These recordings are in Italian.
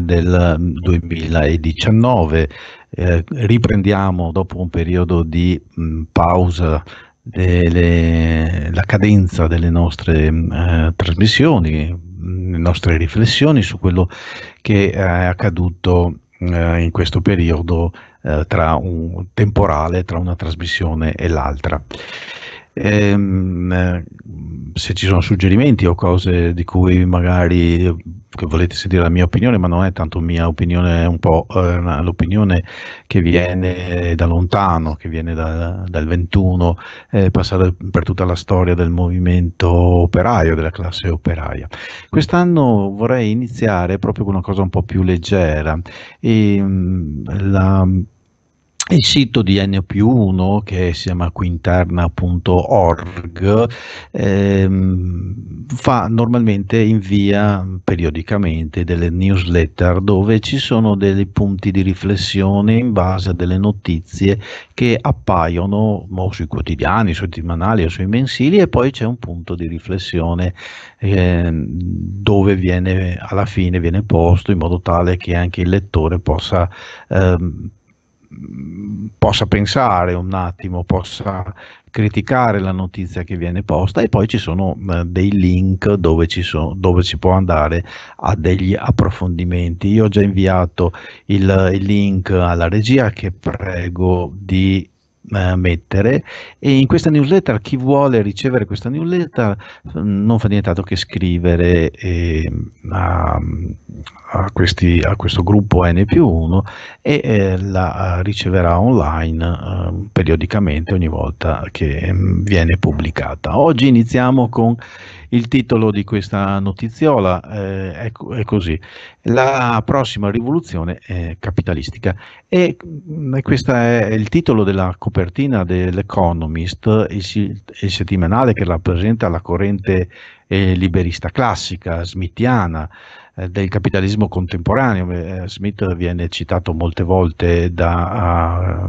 del 2019. Mm, eh, riprendiamo dopo un periodo di mh, mm, pausa delle, la cadenza delle nostre mm, eh, trasmissioni, le nostre riflessioni su quello che è accaduto eh, in questo periodo eh, tra un temporale tra una trasmissione e l'altra. Ehm, eh, se ci sono suggerimenti o cose di cui magari volete sentire la mia opinione, ma non è tanto mia opinione, è un po' eh, l'opinione che viene da lontano, che viene da, dal 21, eh, passata per tutta la storia del movimento operaio, della classe operaia. Quest'anno vorrei iniziare proprio con una cosa un po' più leggera. E, ehm, mh, la, il sito di N più 1 che si chiama quinterna.org ehm, fa normalmente invia periodicamente delle newsletter dove ci sono dei punti di riflessione in base a delle notizie che appaiono boh, sui quotidiani, sui settimanali o sui mensili e poi c'è un punto di riflessione ehm, dove viene alla fine viene posto in modo tale che anche il lettore possa ehm, Mm, possa pensare un attimo, possa criticare la notizia che viene posta e poi ci sono mm, dei link dove ci, so, dove ci può andare a degli approfondimenti. Io ho già inviato il, il link alla regia che prego di eh, mettere e in questa newsletter chi vuole ricevere questa newsletter mm, non fa nient'altro che scrivere eh, a, a, questi, a, questo gruppo N più 1 e eh, la eh, riceverà online ehm, periodicamente ogni volta che mm, viene pubblicata. Oggi iniziamo con il titolo di questa notiziola eh, è, è, così, la prossima rivoluzione eh, capitalistica. E mh, mm, questo è il titolo della copertina dell'Economist, il, il settimanale che rappresenta la corrente eh, liberista classica, smittiana, eh, del capitalismo contemporaneo. Eh, Smith viene citato molte volte da,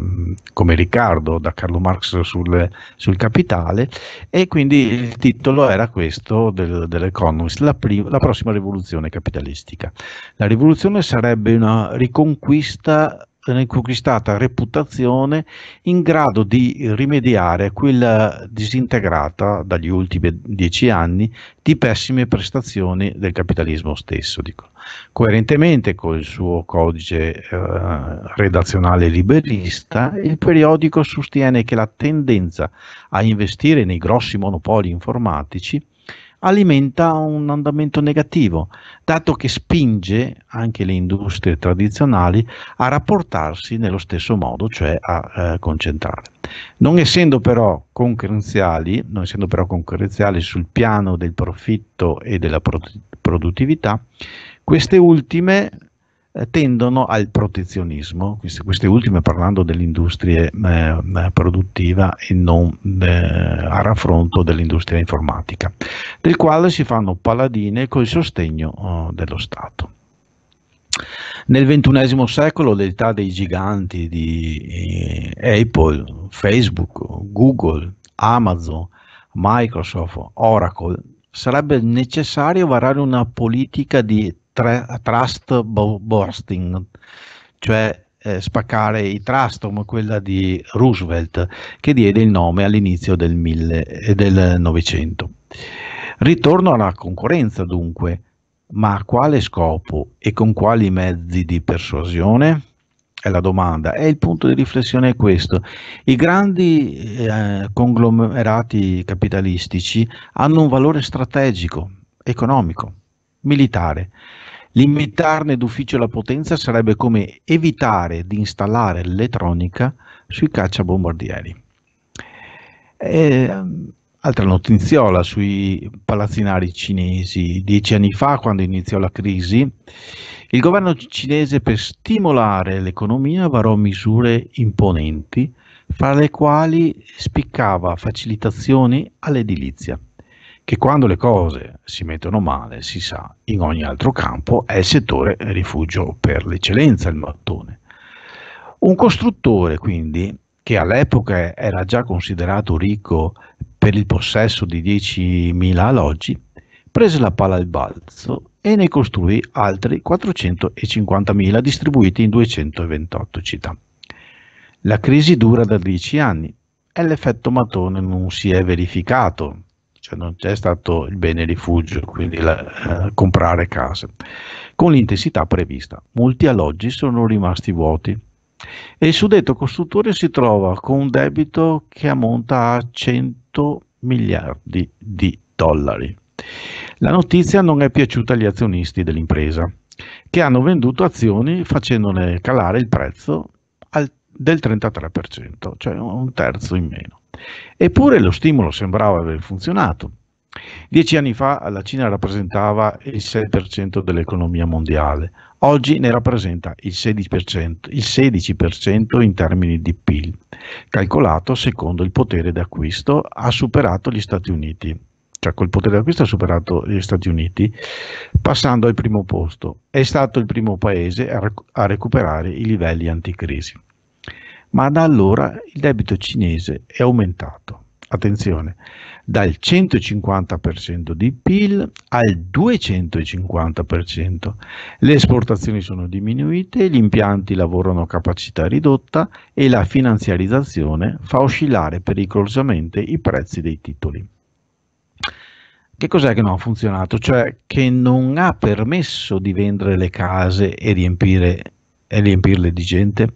come Riccardo da Carlo Marx sul, sul, capitale e quindi il titolo era questo del, dell'Economist, la, prim- la prossima rivoluzione capitalistica. La rivoluzione sarebbe una riconquista un'inconquistata reputazione in grado di rimediare a quella disintegrata dagli ultimi dieci anni di pessime prestazioni del capitalismo stesso. Dico. Coerentemente con il suo codice eh, redazionale liberista, il periodico sostiene che la tendenza a investire nei grossi monopoli informatici alimenta un andamento negativo, dato che spinge anche le industrie tradizionali a rapportarsi nello stesso modo, cioè a eh, concentrare. Non essendo però concorrenziali, non essendo però concorrenziali sul piano del profitto e della produttività, queste ultime eh, tendono al protezionismo, queste, queste, ultime parlando dell'industria eh, eh produttiva e non eh, a raffronto dell'industria informatica, del quale si fanno paladine col sostegno oh, dello Stato. Nel XXI secolo l'età dei giganti di Apple, Facebook, Google, Amazon, Microsoft, Oracle, sarebbe necessario varare una politica di tra- trust bo- bursting, cioè eh, spaccare i trust, come quella di Roosevelt, che diede il nome all'inizio del, mille, eh, del Novecento. Ritorno alla concorrenza dunque, ma a quale scopo e con quali mezzi di persuasione? È la domanda. E il punto di riflessione è questo. I grandi eh, conglomerati capitalistici hanno un valore strategico, economico, militare, Limitarne d'ufficio la potenza sarebbe come evitare di installare l'elettronica sui cacciabombardieri. E, ehm, altra notiziola sui palazzinari cinesi. Dieci anni fa, quando iniziò la crisi, il governo cinese per stimolare l'economia varò misure imponenti, fra le quali spiccava facilitazioni all'edilizia che quando le cose si mettono male, si sa, in ogni altro campo è il settore rifugio per l'eccellenza il mattone. Un costruttore quindi, che all'epoca era già considerato ricco per il possesso di 10.000 alloggi, prese la palla al balzo e ne costruì altri 450.000 distribuiti in 228 città. La crisi dura da 10 anni e l'effetto mattone non si è verificato cioè non c'è stato il bene rifugio, quindi la, eh, comprare case, con l'intensità prevista. Molti alloggi sono rimasti vuoti e il suddetto costruttore si trova con un debito che ammonta a 100 miliardi di dollari. La notizia non è piaciuta agli azionisti dell'impresa, che hanno venduto azioni facendone calare il prezzo del 33%, cioè un terzo in meno. Eppure lo stimolo sembrava aver funzionato. Dieci anni fa la Cina rappresentava il 6% dell'economia mondiale, oggi ne rappresenta il 16%, il 16% in termini di PIL, calcolato secondo il potere d'acquisto, ha superato gli Stati Uniti, cioè col potere d'acquisto ha superato gli Stati Uniti, passando al primo posto. È stato il primo paese a, recuperare i livelli anticrisi ma da allora il debito cinese è aumentato. Attenzione, dal 150% di PIL al 250%. Le esportazioni sono diminuite, gli impianti lavorano a capacità ridotta e la finanziarizzazione fa oscillare pericolosamente i prezzi dei titoli. Che cos'è che non ha funzionato? Cioè che non ha permesso di vendere le case e riempire e riempirle di gente?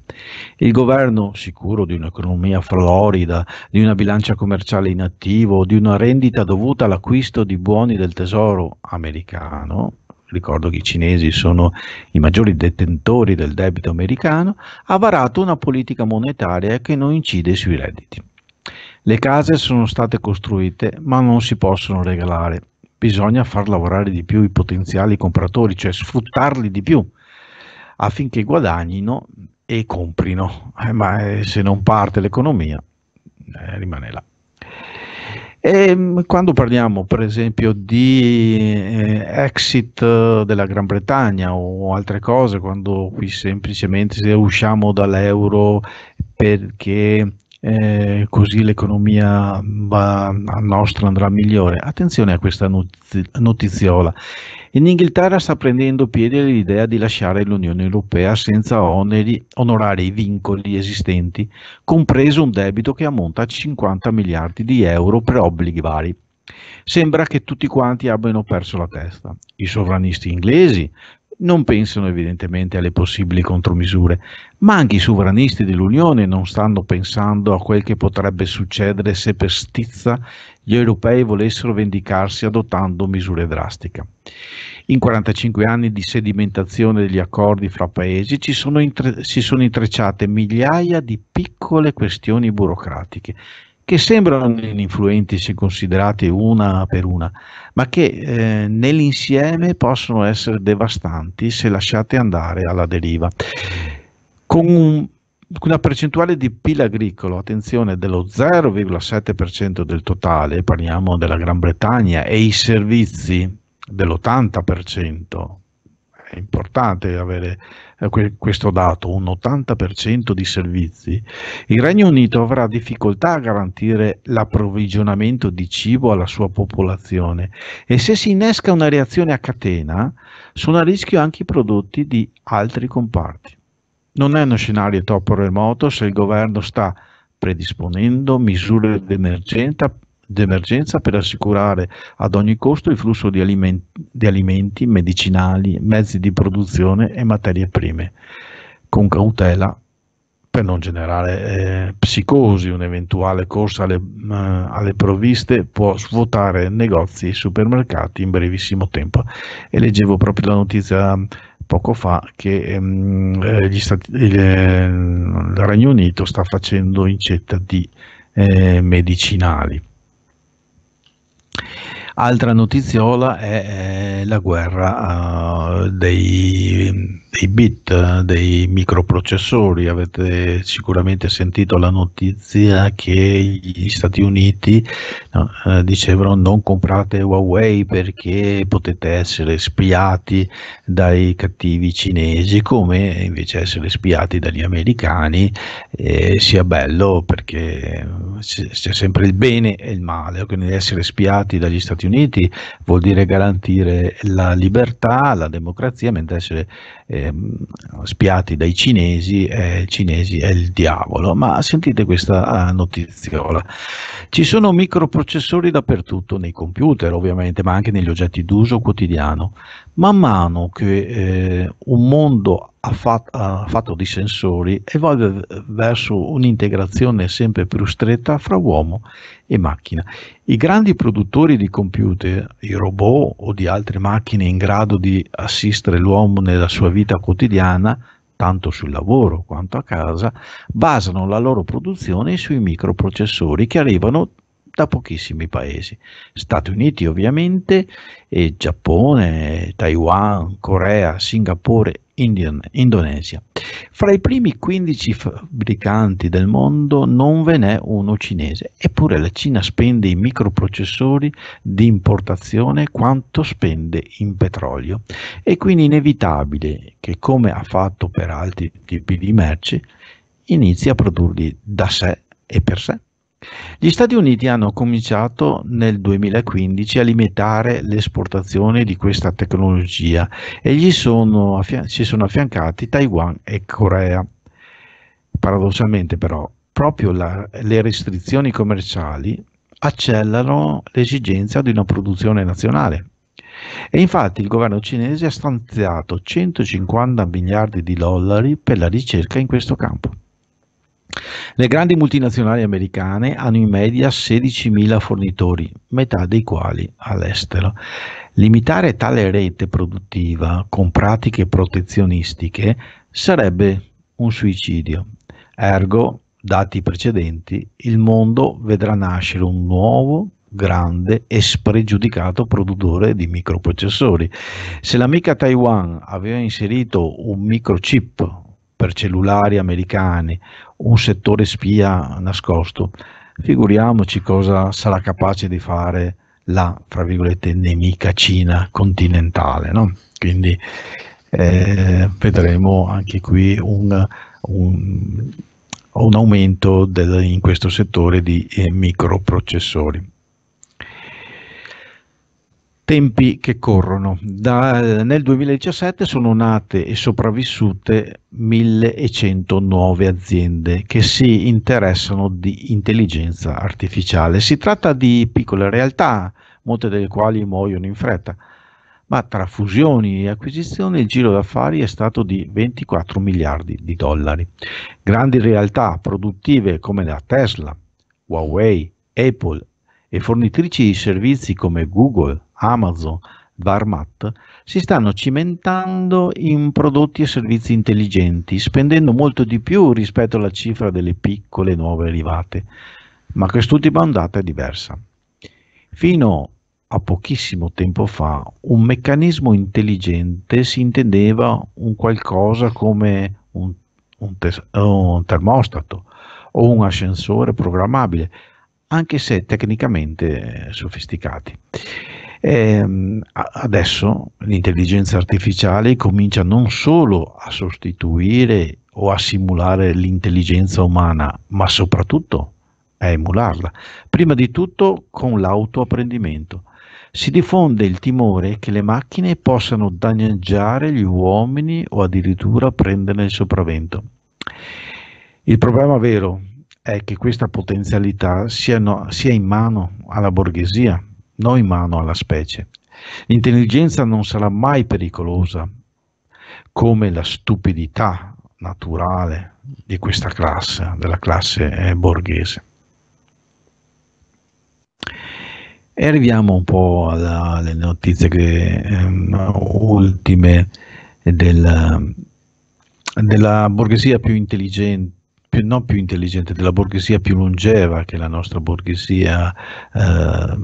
Il governo, sicuro di un'economia florida, di una bilancia commerciale inattivo, di una rendita dovuta all'acquisto di buoni del tesoro americano, ricordo che i cinesi sono i maggiori detentori del debito americano, ha varato una politica monetaria che non incide sui redditi. Le case sono state costruite ma non si possono regalare. Bisogna far lavorare di più i potenziali compratori, cioè sfruttarli di più affinché guadagnino e comprino, eh, ma eh, se non parte l'economia eh, rimane là. E ehm, quando parliamo per esempio di eh, exit eh, della Gran Bretagna o altre cose, quando qui semplicemente se usciamo dall'euro perché eh, così l'economia va, nostra andrà migliore. Attenzione a questa notiziola. In Inghilterra sta prendendo piede l'idea di lasciare l'Unione Europea senza oneri, onorare i vincoli esistenti, compreso un debito che ammonta a 50 miliardi di euro per obblighi vari. Sembra che tutti quanti abbiano perso la testa. I sovranisti inglesi, non pensano evidentemente alle possibili contromisure, ma anche i sovranisti dell'Unione non stanno pensando a quel che potrebbe succedere se per stizza gli europei volessero vendicarsi adottando misure drastiche. In 45 anni di sedimentazione degli accordi fra paesi sono intre- si sono intrecciate migliaia di piccole questioni burocratiche che sembrano influenti se considerate una per una, ma che eh, nell'insieme possono essere devastanti se lasciate andare alla deriva. Con un, una percentuale di PIL agricolo, attenzione, dello 0,7% del totale, parliamo della Gran Bretagna, e i servizi dell'80%, importante avere eh, questo dato, un 80% di servizi, il Regno Unito avrà difficoltà a garantire l'approvvigionamento di cibo alla sua popolazione e se si innesca una reazione a catena sono a rischio anche i prodotti di altri comparti. Non è uno scenario troppo remoto se il governo sta predisponendo misure d'emergenza, d'emergenza per assicurare ad ogni costo il flusso di alimenti, di alimenti, medicinali, mezzi di produzione e materie prime, con cautela per non generare eh, psicosi. Un'eventuale corsa alle, eh, alle, provviste può svuotare negozi e supermercati in brevissimo tempo. E leggevo proprio la notizia poco fa che ehm, eh, Stati, il, eh, il Regno Unito sta facendo incetta di eh, medicinali. Altra notiziola è, è eh, la guerra uh, dei dei bit, dei microprocessori. Avete sicuramente sentito la notizia che gli Stati Uniti no, eh, dicevano non comprate Huawei perché potete essere spiati dai cattivi cinesi, come invece essere spiati dagli americani eh, sia bello perché c'è sempre il bene e il male. Quindi essere spiati dagli Stati Uniti vuol dire garantire la libertà, la democrazia, mentre essere eh, Ehm, spiati dai cinesi e i cinesi è il diavolo. Ma sentite questa ah, notiziola. Ci sono microprocessori dappertutto, nei computer ovviamente, ma anche negli oggetti d'uso quotidiano. Man mano che eh, un mondo fatto, fatto di sensori evolve verso un'integrazione sempre più stretta fra uomo e macchina. I grandi produttori di computer, i robot o di altre macchine in grado di assistere l'uomo nella sua vita quotidiana, tanto sul lavoro quanto a casa, basano la loro produzione sui microprocessori che arrivano da pochissimi paesi, Stati Uniti ovviamente, Giappone, Taiwan, Corea, Singapore, Indian, Indonesia. Fra i primi 15 fabbricanti del mondo non ve n'è uno cinese, eppure la Cina spende in microprocessori di importazione quanto spende in petrolio. È quindi inevitabile che, come ha fatto per altri tipi di merci, inizi a produrli da sé e per sé. Gli Stati Uniti hanno cominciato nel 2015 a limitare l'esportazione di questa tecnologia e gli sono affian- si sono affiancati Taiwan e Corea. Paradossalmente però, proprio la- le restrizioni commerciali accelerano l'esigenza di una produzione nazionale. E infatti il governo cinese ha stanziato 150 miliardi di dollari per la ricerca in questo campo. Le grandi multinazionali americane hanno in media 16.000 fornitori, metà dei quali all'estero. Limitare tale rete produttiva con pratiche protezionistiche sarebbe un suicidio. Ergo, dati precedenti, il mondo vedrà nascere un nuovo grande e spregiudicato produttore di microprocessori. Se l'amica Taiwan aveva inserito un microchip per cellulari americani, un settore spia nascosto, figuriamoci cosa sarà capace di fare la, fra virgolette, nemica Cina continentale. No? Quindi eh, vedremo anche qui un, un, un aumento del, in questo settore di eh, microprocessori tempi che corrono. Da, eh, nel 2017 sono nate e sopravvissute 1100 nuove aziende che si interessano di intelligenza artificiale. Si tratta di piccole realtà, molte delle quali muoiono in fretta, ma tra fusioni e acquisizioni il giro d'affari è stato di 24 miliardi di dollari. Grandi realtà produttive come la Tesla, Huawei, Apple e fornitrici di servizi come Google, Amazon, Varmat, si stanno cimentando in prodotti e servizi intelligenti, spendendo molto di più rispetto alla cifra delle piccole nuove arrivate, ma quest'ultima ondata è diversa. Fino a pochissimo tempo fa un meccanismo intelligente si intendeva un qualcosa come un, un, tes- un termostato o un ascensore programmabile, anche se tecnicamente sofisticati. E ehm, adesso l'intelligenza artificiale comincia non solo a sostituire o a simulare l'intelligenza umana, ma soprattutto a emularla, prima di tutto con l'autoapprendimento. Si diffonde il timore che le macchine possano danneggiare gli uomini o addirittura prenderne il sopravvento. Il problema vero è che questa potenzialità sia, no, sia in mano alla borghesia, non in mano alla specie. L'intelligenza non sarà mai pericolosa come la stupidità naturale di questa classe, della classe eh, borghese. E arriviamo un po' alla, alle notizie che, ehm, ultime del, della borghesia più intelligente più, non più intelligente, della borghesia più longeva che la nostra borghesia eh,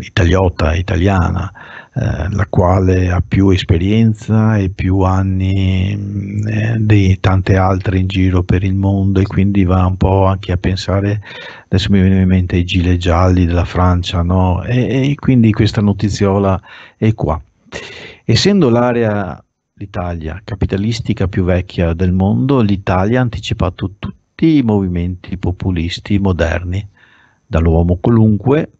italiota, italiana, eh, la quale ha più esperienza e più anni eh, di tante altre in giro per il mondo e quindi va un po' anche a pensare, adesso mi viene in mente i gilet gialli della Francia, no? e, e quindi questa notiziola è qua. Essendo l'area l'Italia capitalistica più vecchia del mondo, l'Italia ha anticipato tutti i movimenti populisti moderni, dall'uomo qualunque,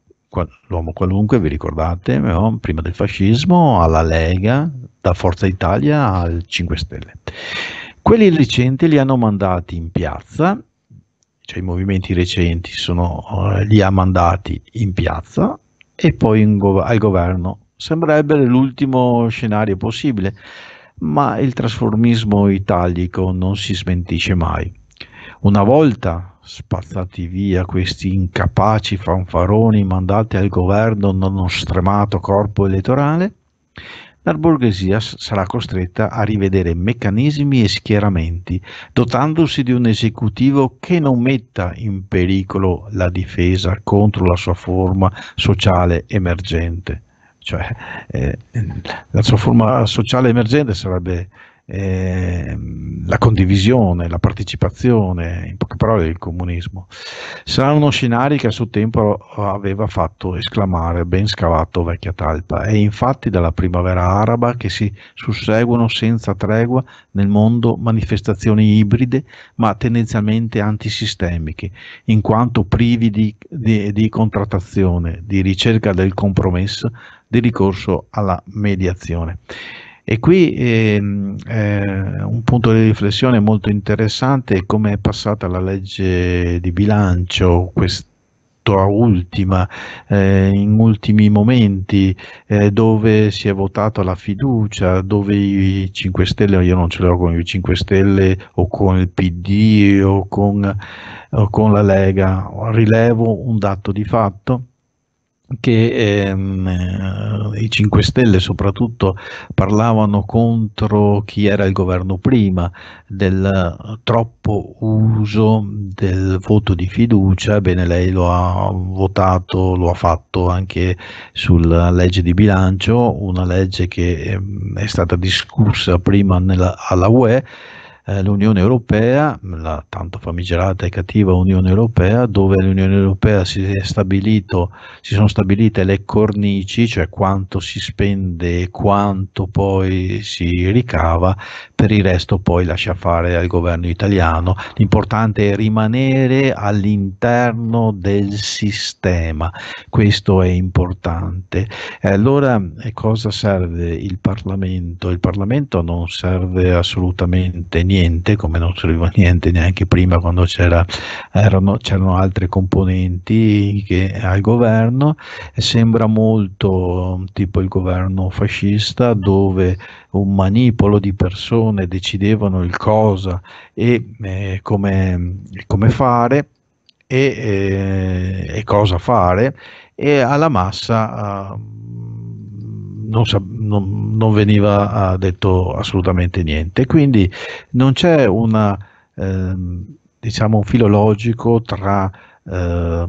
l'uomo qualunque vi ricordate, no? prima del fascismo, alla Lega, da Forza Italia al 5 Stelle. Quelli recenti li hanno mandati in piazza, cioè i movimenti recenti sono, eh, li ha mandati in piazza e poi in gov- al governo. Sembrerebbe l'ultimo scenario possibile, ma il trasformismo italico non si smentisce mai. Una volta spazzati via questi incapaci fanfaroni mandati al governo da uno stremato corpo elettorale, la borghesia sarà costretta a rivedere meccanismi e schieramenti, dotandosi di un esecutivo che non metta in pericolo la difesa contro la sua forma sociale emergente cioè, eh, la sua forma sociale emergente sarebbe eh, la condivisione, la partecipazione, in poche parole il comunismo. Sarà uno scenario che a suo tempo aveva fatto esclamare ben scavato vecchia talpa. È infatti dalla primavera araba che si susseguono senza tregua nel mondo manifestazioni ibride ma tendenzialmente antisistemiche, in quanto privi di, di, di contrattazione, di ricerca del compromesso di ricorso alla mediazione. E qui ehm, eh, un punto di riflessione molto interessante è come è passata la legge di bilancio questa ultima, eh, in ultimi momenti, eh, dove si è votata la fiducia, dove i 5 Stelle, io non ce l'ho con i 5 Stelle o con il PD o con, o con la Lega, rilevo un dato di fatto che ehm, eh, i 5 Stelle soprattutto parlavano contro chi era il governo prima del troppo uso del voto di fiducia, bene lei lo ha votato, lo ha fatto anche sulla legge di bilancio, una legge che ehm, è stata discussa prima nella, alla UE eh, l'Unione Europea, la tanto famigerata e cattiva Unione Europea, dove l'Unione Europea si, stabilito, si sono stabilite le cornici, cioè quanto si spende e quanto poi si ricava, per il resto poi lascia fare al governo italiano. L'importante è rimanere all'interno del sistema, questo è importante. E allora eh, cosa serve il Parlamento? Il Parlamento non serve assolutamente niente niente, come non serviva niente neanche prima quando c'era, erano, c'erano altre componenti che, al governo, sembra molto tipo il governo fascista dove un manipolo di persone decidevano il cosa e eh, come, come fare. E, eh, e, cosa fare e alla massa eh, non, non, non, veniva detto assolutamente niente. Quindi non c'è una, eh, diciamo un filologico tra eh,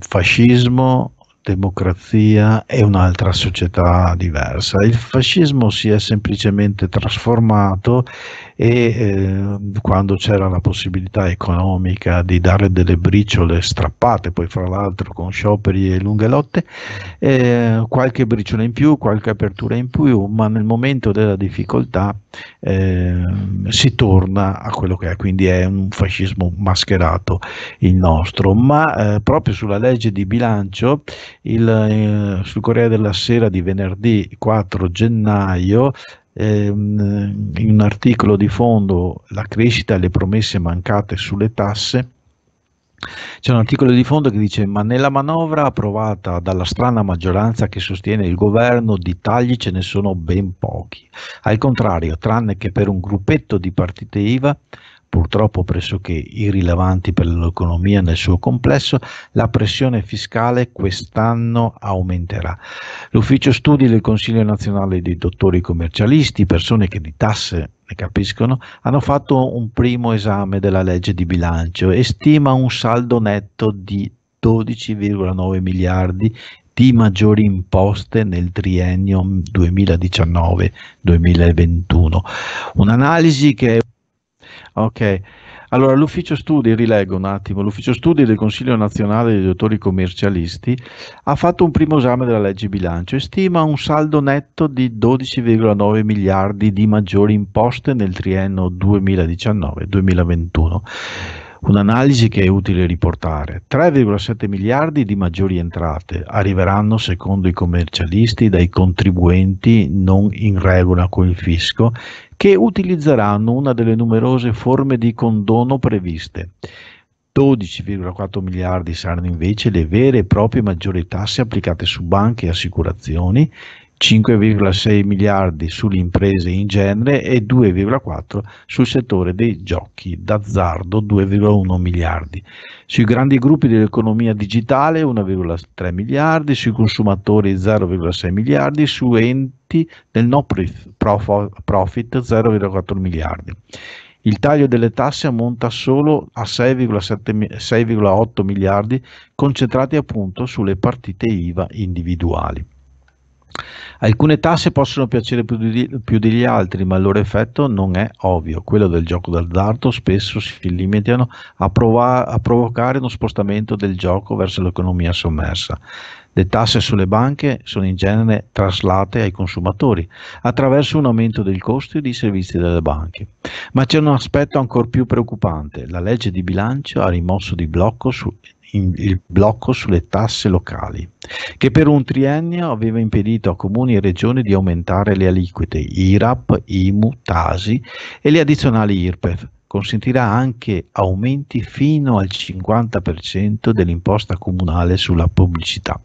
fascismo, democrazia e un'altra società diversa. Il fascismo si è semplicemente trasformato e eh, quando c'era la possibilità economica di dare delle briciole strappate, poi fra l'altro con scioperi e lunghe lotte, eh, qualche briciola in più, qualche apertura in più, ma nel momento della difficoltà eh, si torna a quello che è, quindi è un fascismo mascherato il nostro, ma eh, proprio sulla legge di bilancio, il, eh, sul Corriere della Sera di venerdì 4 gennaio, ehm, in un articolo di fondo La crescita e le promesse mancate sulle tasse, c'è un articolo di fondo che dice ma nella manovra approvata dalla strana maggioranza che sostiene il governo di tagli ce ne sono ben pochi. Al contrario, tranne che per un gruppetto di partite IVA, purtroppo pressoché irrilevanti per l'economia nel suo complesso, la pressione fiscale quest'anno aumenterà. L'ufficio studi del Consiglio nazionale dei dottori commercialisti, persone che di tasse ne capiscono, hanno fatto un primo esame della legge di bilancio e stima un saldo netto di 12,9 miliardi di maggiori imposte nel triennio 2019-2021. Un'analisi che è Ok, allora l'ufficio studi, rilego un attimo, l'ufficio studi del Consiglio nazionale dei dottori commercialisti ha fatto un primo esame della legge bilancio e stima un saldo netto di 12,9 miliardi di maggiori imposte nel triennio 2019-2021 Un'analisi che è utile riportare. 3,7 miliardi di maggiori entrate arriveranno, secondo i commercialisti, dai contribuenti non in regola con il fisco, che utilizzeranno una delle numerose forme di condono previste. 12,4 miliardi saranno invece le vere e proprie maggiori tasse applicate su banche e assicurazioni 5,6 miliardi sulle imprese in genere e 2,4 sul settore dei giochi d'azzardo 2,1 miliardi, sui grandi gruppi dell'economia digitale 1,3 miliardi, sui consumatori 0,6 miliardi, su enti del no profit 0,4 miliardi. Il taglio delle tasse ammonta solo a 6,8 miliardi concentrati appunto sulle partite IVA individuali. Alcune tasse possono piacere più, di, più, degli altri, ma il loro effetto non è ovvio. Quello del gioco d'azzardo spesso si limitano a, prova- a provocare uno spostamento del gioco verso l'economia sommersa. Le tasse sulle banche sono in genere traslate ai consumatori attraverso un aumento del costo dei servizi delle banche. Ma c'è un aspetto ancora più preoccupante. La legge di bilancio ha rimosso di blocco su, in, il blocco sulle tasse locali, che per un triennio aveva impedito a comuni e regioni di aumentare le aliquote IRAP, IMU, TASI e le addizionali IRPEF. Consentirà anche aumenti fino al 50% dell'imposta comunale sulla pubblicità.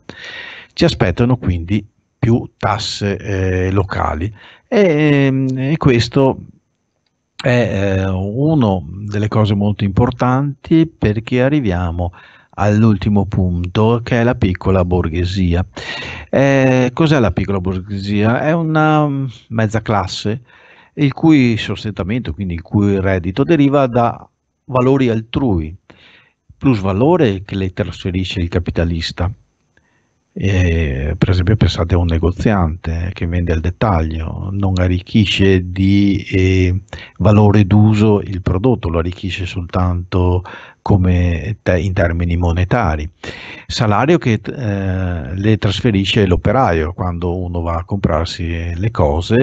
Ci aspettano quindi più tasse eh, locali e, ehm, e questo è eh, una delle cose molto importanti perché arriviamo a all'ultimo punto, che è la piccola borghesia. Eh, cos'è la piccola borghesia? È una mm, mezza classe il cui sostentamento, quindi il cui reddito, deriva da valori altrui, plus valore che le trasferisce il capitalista. Eh, per esempio pensate a un negoziante che vende al dettaglio, non arricchisce di eh, valore d'uso il prodotto, lo arricchisce soltanto te- in termini monetari. Salario che eh, le trasferisce l'operaio quando uno va a comprarsi le cose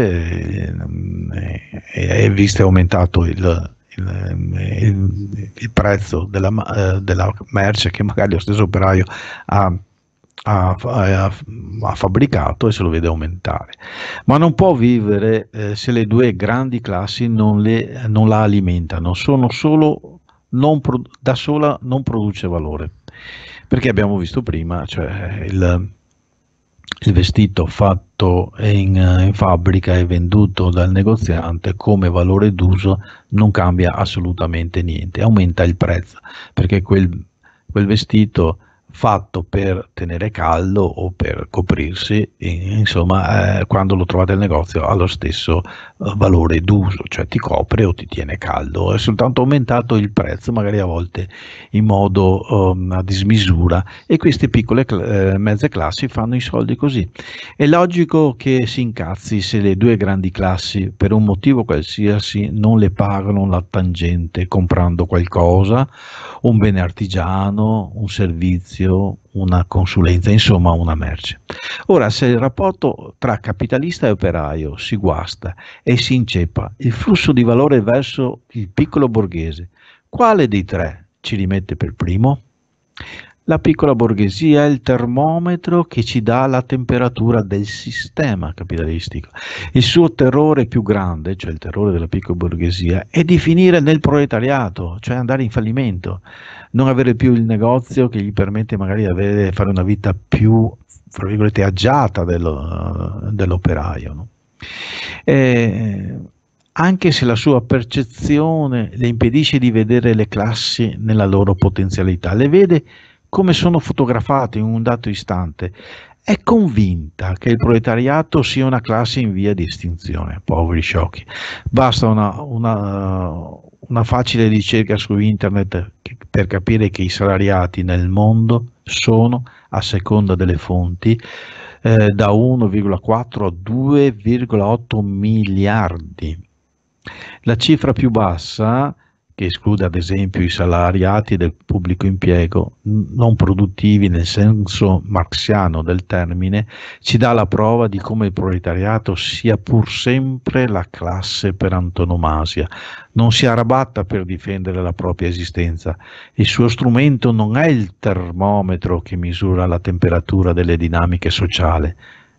eh, e visto è aumentato il, il, il, prezzo della, eh, della merce che magari lo stesso operaio ha ha, ha, ha, fabbricato e se lo vede aumentare. Ma non può vivere eh, se le due grandi classi non, le, non la alimentano, sono solo non pro, da sola non produce valore. Perché abbiamo visto prima, cioè il, il vestito fatto in, in, fabbrica e venduto dal negoziante come valore d'uso non cambia assolutamente niente, aumenta il prezzo, perché quel, quel vestito fatto per tenere caldo o per coprirsi, insomma, eh, quando lo trovate al negozio ha lo stesso eh, valore d'uso, cioè ti copre o ti tiene caldo, è soltanto aumentato il prezzo, magari a volte in modo um, a dismisura e queste piccole cl- eh, mezze classi fanno i soldi così. È logico che si incazzi se le due grandi classi per un motivo qualsiasi non le pagano la tangente comprando qualcosa, un bene artigiano, un servizio servizio, una consulenza, insomma una merce. Ora, se il rapporto tra capitalista e operaio si guasta e si inceppa, il flusso di valore verso il piccolo borghese, quale dei tre ci rimette per primo? La piccola borghesia è il termometro che ci dà la temperatura del sistema capitalistico. Il suo terrore più grande, cioè il terrore della piccola borghesia, è di finire nel proletariato, cioè andare in fallimento, non avere più il negozio che gli permette magari di avere, fare una vita più, fra virgolette, agiata dello, dell'operaio. No? E, eh, anche se la sua percezione le impedisce di vedere le classi nella loro potenzialità, le vede come sono fotografate in un dato istante, è convinta che il proletariato sia una classe in via di estinzione. Poveri sciocchi. Basta una, una, una facile ricerca su internet per capire che i salariati nel mondo sono, a seconda delle fonti, eh, da 1,4 a 2,8 miliardi. La cifra più bassa che esclude ad esempio i salariati del pubblico impiego non produttivi nel senso marxiano del termine, ci dà la prova di come il proletariato sia pur sempre la classe per antonomasia. Non si arrabatta per difendere la propria esistenza. Il suo strumento non è il termometro che misura la temperatura delle dinamiche sociali,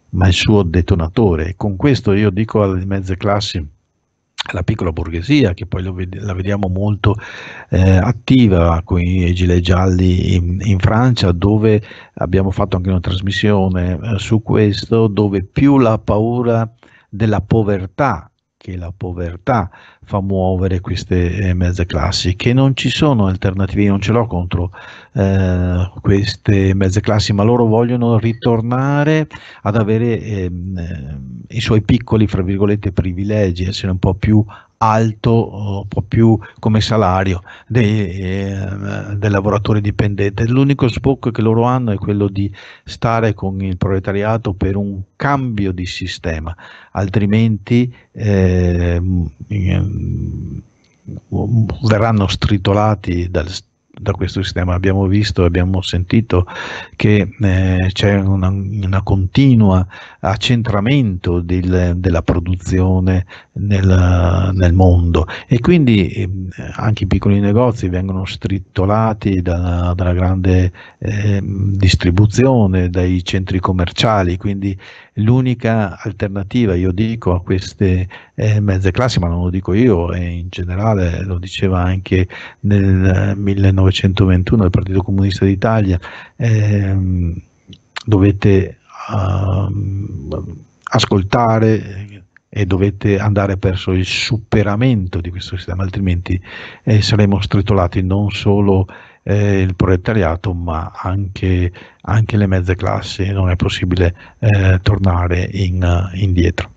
ma il suo detonatore. Con questo io dico alle mezze classi la piccola borghesia che poi ved- la vediamo molto eh, attiva con i gilet gialli in, in, Francia dove abbiamo fatto anche una trasmissione eh, su questo dove più la paura della povertà che la povertà fa muovere queste eh, mezze classi, che non ci sono alternative, io non ce l'ho contro eh, queste mezze classi, ma loro vogliono ritornare ad avere ehm, eh, i suoi piccoli, fra virgolette, privilegi, essere un po' più alto, un po' più come salario dei, eh, del lavoratore dipendente. L'unico sbocco che loro hanno è quello di stare con il proletariato per un cambio di sistema, altrimenti eh, verranno stritolati dal, da questo sistema. Abbiamo visto, e abbiamo sentito che eh, c'è un continuo accentramento del, della produzione nel, nel, mondo e quindi eh, anche i piccoli negozi vengono strittolati da, dalla grande eh, distribuzione, dai centri commerciali, quindi l'unica alternativa, io dico, a queste eh, mezze classi, ma non lo dico io, e in generale lo diceva anche nel 1921 il Partito Comunista d'Italia, eh, dovete uh, ascoltare e dovete andare verso il superamento di questo sistema, altrimenti eh, saremo stritolati non solo eh, il proletariato ma anche, anche, le mezze classi, non è possibile eh, tornare in, uh, indietro.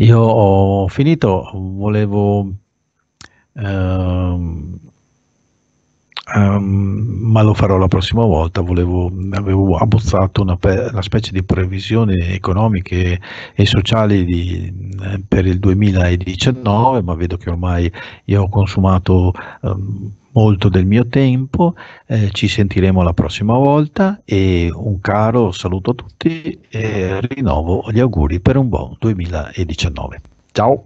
Io ho finito, volevo... Um, um, ma lo farò la prossima volta. Volevo, avevo abbozzato una, una specie di previsioni economiche e sociali di, eh, per il 2019, ma vedo che ormai io ho consumato um, molto del mio tempo, eh, ci sentiremo la prossima volta e un caro saluto a tutti e rinnovo gli auguri per un buon 2019. Ciao!